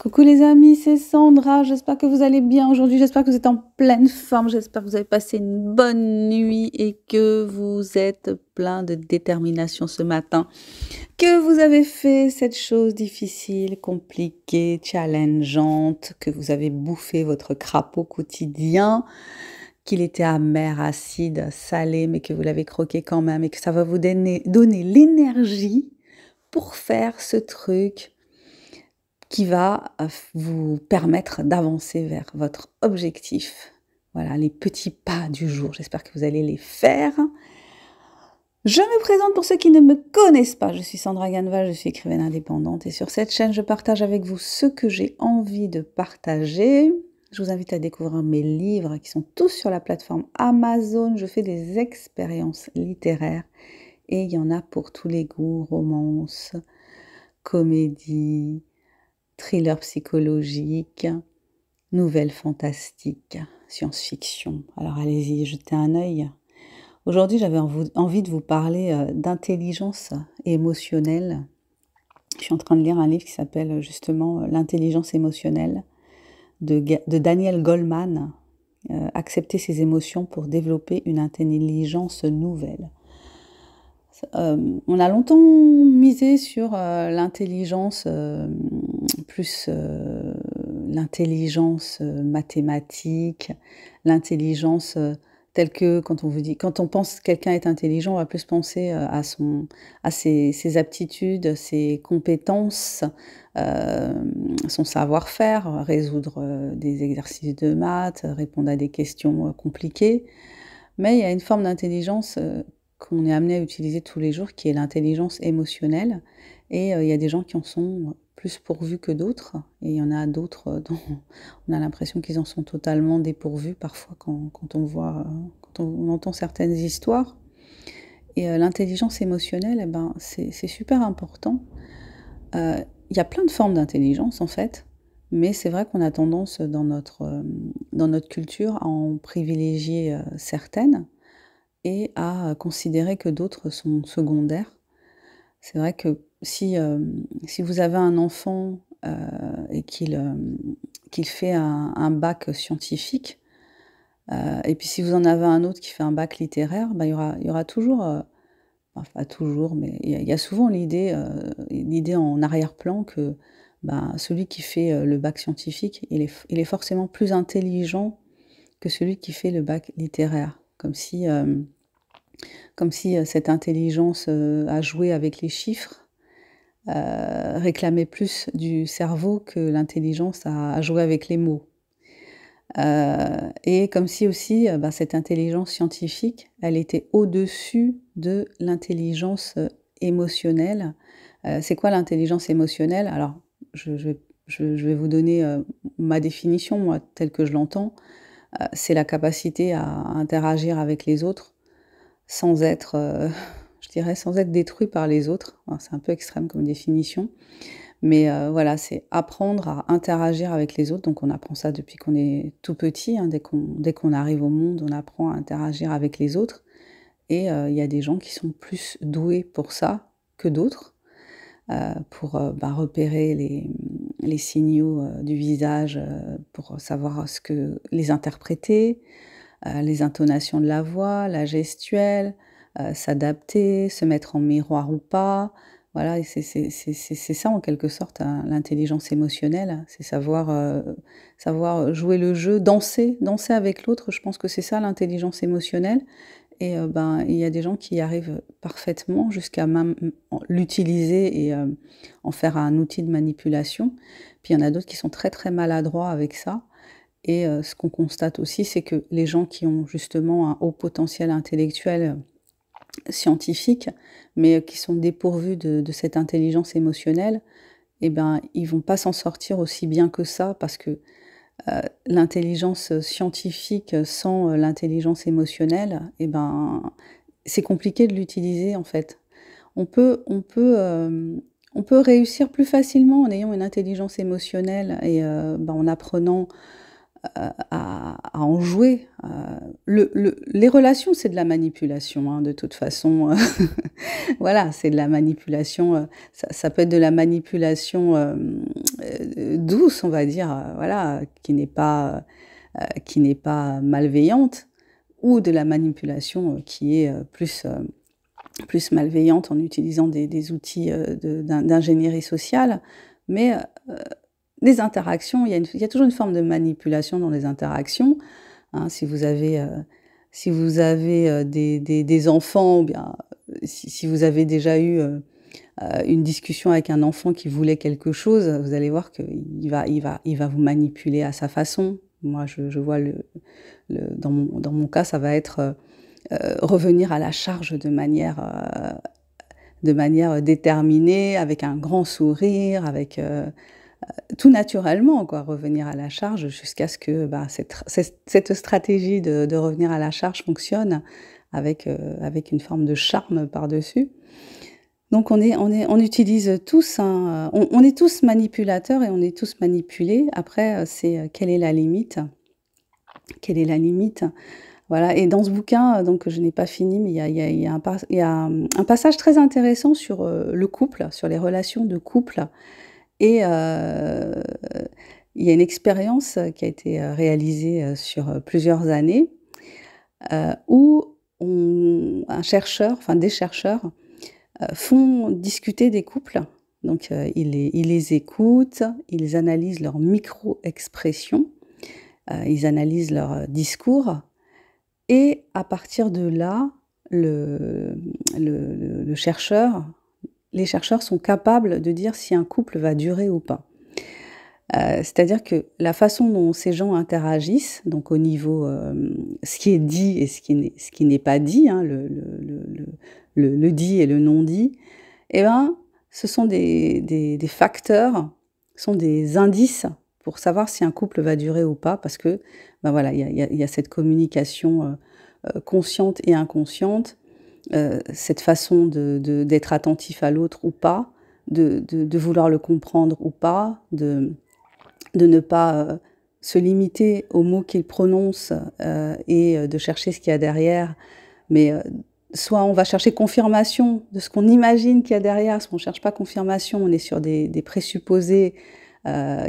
Coucou les amis, c'est Sandra, j'espère que vous allez bien aujourd'hui, j'espère que vous êtes en pleine forme, j'espère que vous avez passé une bonne nuit et que vous êtes plein de détermination ce matin, que vous avez fait cette chose difficile, compliquée, challengeante, que vous avez bouffé votre crapaud quotidien, qu'il était amer, acide, salé, mais que vous l'avez croqué quand même et que ça va vous donner, donner l'énergie pour faire ce truc qui va euh, vous permettre d'avancer vers votre objectif. Voilà les petits pas du jour. J'espère que vous allez les faire. Je me présente pour ceux qui ne me connaissent pas. Je suis Sandra Ganva, je suis écrivaine indépendante et sur cette chaîne, je partage avec vous ce que j'ai envie de partager. Je vous invite à découvrir mes livres qui sont tous sur la plateforme Amazon. Je fais des expériences littéraires et il y en a pour tous les goûts, romances, comédies, thriller psychologique, nouvelle fantastique, science-fiction. Alors allez-y, jetez un œil. Aujourd'hui, j'avais envie de vous parler euh, d'intelligence émotionnelle. Je suis en train de lire un livre qui s'appelle euh, justement euh, L'intelligence émotionnelle de, Daniel Goleman, Accepter ses émotions pour développer une intelligence nouvelle. on a longtemps misé sur l'intelligence euh, l'intelligence euh, mathématique, l'intelligence euh, telle que quand on vous dit, quand on pense que quelqu'un est intelligent, on va plus penser à son, à ses, ses aptitudes, ses compétences, son savoir-faire, résoudre des exercices de maths, répondre à des questions compliquées. Mais il y a une forme d'intelligence qu'on est amené à utiliser tous les jours, qui est l'intelligence émotionnelle. Et il y a des gens qui en sont plus pourvus que d'autres. Et il y en a d'autres euh, dont on a l'impression qu'ils en sont totalement dépourvus parfois quand, quand on voit, euh, quand on, entend certaines histoires. Et euh, l'intelligence émotionnelle, eh ben, c'est super important. Il y a plein de formes d'intelligence en fait, mais c'est vrai qu'on a tendance dans notre, dans notre culture à en privilégier certaines et à considérer que d'autres sont secondaires. C'est vrai que si, euh, si vous avez un enfant euh, et qu'il euh, fait un, bac scientifique, euh, et puis si vous en avez un autre qui fait un bac littéraire, bah, il, y aura, y aura toujours, enfin, pas toujours, mais il y, a, souvent l'idée l'idée en arrière-plan que bah, celui qui fait le bac scientifique, il est, il est forcément plus intelligent que celui qui fait le bac littéraire. Comme si, comme si cette intelligence a joué avec les chiffres euh, réclamait plus du cerveau que l'intelligence à, jouer avec les mots. Euh, et comme si aussi euh, bah, cette intelligence scientifique, elle était au-dessus de l'intelligence émotionnelle. c'est quoi l'intelligence émotionnelle Alors, je, vais vous donner ma définition, moi, telle que je l'entends. c'est la capacité à interagir avec les autres sans être je dirais, sans être détruit par les autres. c'est un peu extrême comme définition. Mais euh, voilà, c'est apprendre à interagir avec les autres. Donc on apprend ça depuis qu'on est tout petit. Hein. dès qu'on arrive au monde, on apprend à interagir avec les autres. Et euh, il y a des gens qui sont plus doués pour ça que d'autres, euh, pour bah, repérer les, les signaux du visage, pour savoir ce que les interpréter, les intonations de la voix, la gestuelle. Euh, s'adapter, se mettre en miroir ou pas. Voilà, c'est ça en quelque sorte hein, l'intelligence émotionnelle, hein. c'est savoir, euh, savoir jouer le jeu, danser, danser avec l'autre. Je pense que c'est ça l'intelligence émotionnelle. Et euh, ben, il y a des gens qui arrivent parfaitement jusqu'à même l'utiliser et en faire un outil de manipulation. Puis il y en a d'autres qui sont très très maladroits avec ça. Et ce qu'on constate aussi, c'est que les gens qui ont justement un haut potentiel intellectuel scientifiques, mais euh, qui sont dépourvus de, cette intelligence émotionnelle, eh ben, ils vont pas s'en sortir aussi bien que ça, parce que euh, l'intelligence scientifique sans euh, l'intelligence émotionnelle, eh ben, c'est compliqué de l'utiliser en fait. On peut, on peut, on peut réussir plus facilement en ayant une intelligence émotionnelle et ben, en apprenant euh, à, en jouer. Euh, le, les relations, c'est de la manipulation, hein, de toute façon. voilà, c'est de la manipulation. Euh, ça, peut être de la manipulation douce, on va dire, voilà, qui n'est pas, qui n'est pas malveillante, ou de la manipulation qui est plus plus malveillante en utilisant des, des outils d'ingénierie sociale. Mais des interactions, il y, a toujours une forme de manipulation dans les interactions. Hein. si vous avez, euh, si vous avez euh, des, des, enfants, ou bien si, vous avez déjà eu euh, une discussion avec un enfant qui voulait quelque chose, vous allez voir qu'il va, il va, il va vous manipuler à sa façon. Moi, je, je vois le, le dans, mon, dans, mon, cas, ça va être revenir à la charge de manière, de manière déterminée, avec un grand sourire, avec tout naturellement, quoi, revenir à la charge jusqu'à ce que bah, cette, stratégie de, revenir à la charge fonctionne euh, avec, une forme de charme par-dessus. Donc on, est, utilise tous, on, est tous manipulateurs et on est tous manipulés. Après, euh, c'est euh, quelle est la limite Quelle est la limite voilà. Et dans ce bouquin, donc je n'ai pas fini, mais il y a, y a, un, passage très intéressant sur le couple, sur les relations de couple et euh, il y a une expérience qui a été euh, réalisée euh, sur plusieurs années où un chercheur, enfin des chercheurs, font discuter des couples. Donc ils les, écoutent, ils analysent leurs micro-expressions, ils analysent leurs discours. Et à partir de là, le, le chercheur les chercheurs sont capables de dire si un couple va durer ou pas. Euh, c'est-à-dire que la façon dont ces gens interagissent, donc au niveau euh, ce qui est dit et ce qui n'est pas dit, hein, le, le, dit et le non dit, eh ben, ce sont des, des, des facteurs, sont des indices pour savoir si un couple va durer ou pas, parce que ben voilà, il y, a cette communication euh, consciente et inconsciente euh, cette façon d'être attentif à l'autre ou pas, de, vouloir le comprendre ou pas, de, ne pas euh, se limiter aux mots qu'il prononce euh, et de chercher ce qu'il y a derrière, mais soit on va chercher confirmation de ce qu'on imagine qu'il y a derrière, soit on ne cherche pas confirmation, on est sur des, des présupposés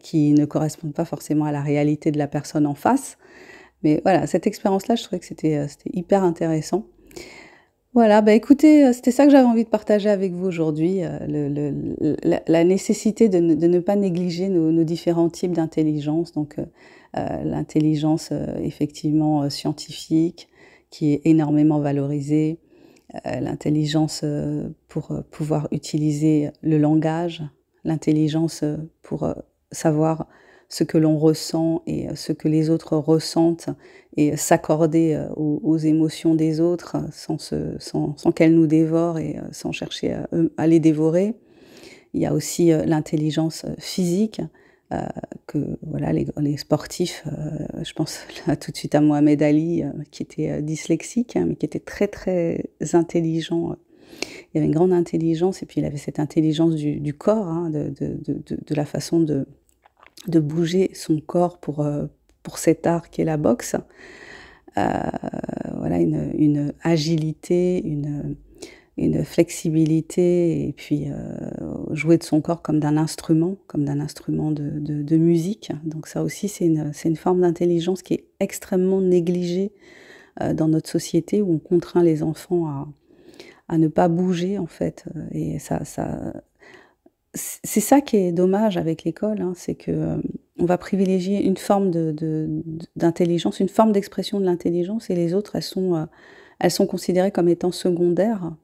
qui ne correspondent pas forcément à la réalité de la personne en face. Mais voilà, cette expérience-là, je trouvais que c'était hyper intéressant. Voilà, bah écoutez, euh, c'était ça que j'avais envie de partager avec vous aujourd'hui, euh, la, nécessité de ne, pas négliger nos, différents types d'intelligence, donc euh, l'intelligence effectivement scientifique qui est énormément valorisée, l'intelligence pour pouvoir utiliser le langage, l'intelligence pour savoir ce que l'on ressent et euh, ce que les autres ressentent et euh, s'accorder euh, aux, émotions des autres sans, sans, qu'elles nous dévorent et sans chercher à, les dévorer. Il y a aussi l'intelligence physique. que voilà les, les sportifs, je pense tout de suite à Mohamed Ali, qui était dyslexique, hein, mais qui était très très intelligent. Il avait une grande intelligence et puis il avait cette intelligence du, corps, hein, de, de, la façon de, de bouger son corps pour, euh, pour cet art est la boxe. Euh, voilà, une, agilité, une, une flexibilité, et puis euh, jouer de son corps comme d'un instrument, comme d'un instrument de, de, musique. Donc ça aussi, c'est une, une, forme d'intelligence qui est extrêmement négligée dans notre société où on contraint les enfants à, à ne pas bouger en fait. Et ça, ça c'est ça qui est dommage avec l'école, hein, c'est que euh, on va privilégier une forme d'intelligence, de, une forme d'expression de l'intelligence, et les autres, elles sont, euh, elles sont considérées comme étant secondaires.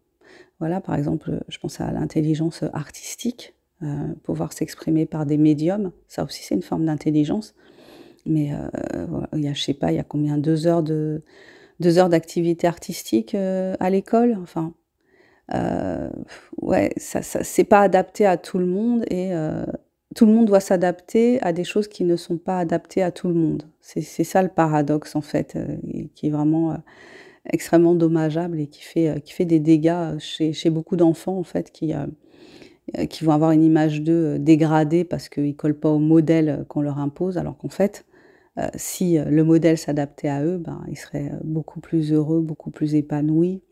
Voilà, par exemple, je pense à l'intelligence artistique, euh, pouvoir s'exprimer par des médiums, ça aussi c'est une forme d'intelligence. Mais il y a, je sais pas, il y a combien deux heures de deux heures d'activité artistique à l'école, enfin euh, ouais, ça, ça c'est pas adapté à tout le monde et euh, tout le monde doit s'adapter à des choses qui ne sont pas adaptées à tout le monde. C'est ça le paradoxe en fait, euh, qui est vraiment euh, extrêmement dommageable et qui fait, qui fait des dégâts chez, chez beaucoup d'enfants en fait qui, qui vont avoir une image d'eux dégradée parce qu'ils collent pas au modèle qu'on leur impose, alors qu'en fait, si le modèle s'adaptait à eux, ben, ils seraient beaucoup plus heureux, beaucoup plus épanouis,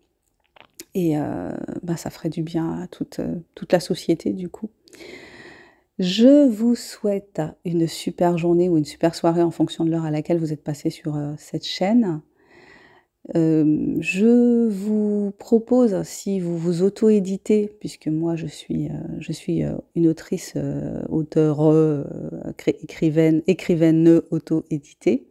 et euh, bah, ça ferait du bien à toute, euh, toute la société, du coup. Je vous souhaite une super journée ou une super soirée en fonction de l'heure à laquelle vous êtes passé sur euh, cette chaîne. je vous propose, si vous vous auto-éditez, puisque moi je suis, je suis une autrice, auteur, écrivaine, écrivaine auto-éditée,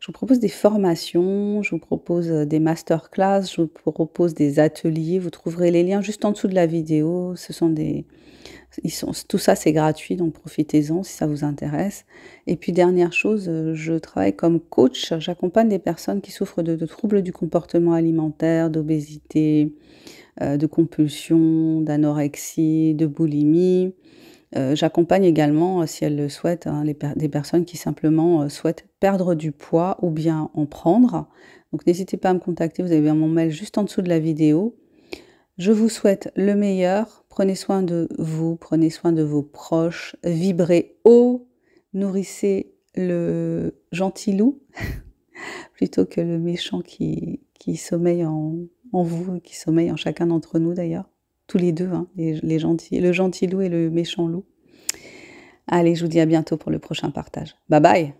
je vous propose des formations, je vous propose euh, des masterclass, je vous propose des ateliers. Vous trouverez les liens juste en dessous de la vidéo. Ce sont des, tout ça c'est gratuit, donc profitez-en si ça vous intéresse. Et puis dernière chose, euh, je travaille comme coach, j'accompagne des personnes qui souffrent de, troubles du comportement alimentaire, d'obésité, euh, de compulsion, d'anorexie, de boulimie. Euh, j'accompagne également, euh, si elles le souhaitent, hein, des personnes qui simplement euh, souhaitent perdre du poids ou bien en prendre. Donc n'hésitez pas à me contacter, vous avez bien mon mail juste en dessous de la vidéo. Je vous souhaite le meilleur, prenez soin de vous, prenez soin de vos proches, vibrez haut, nourrissez le gentil loup plutôt que le méchant qui, qui sommeille en, en vous, qui sommeille en chacun d'entre nous d'ailleurs tous les deux, hein, les, gentils, le gentil loup et le méchant loup. Allez, je vous dis à bientôt pour le prochain partage. Bye bye